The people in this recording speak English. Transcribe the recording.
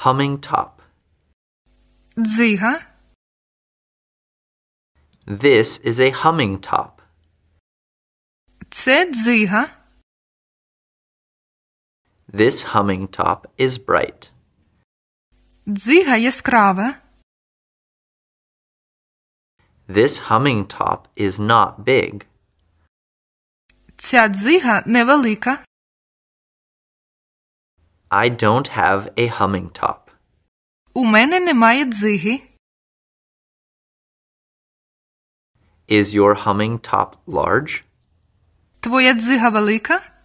Humming top. Dziga. This is a humming top. Це This humming top is bright. Дзига яскрава. This humming top is not big. Ця дзига невелика. I don't have a humming top. У мене немає дзиги. Is your humming top large? Твоя дзига велика?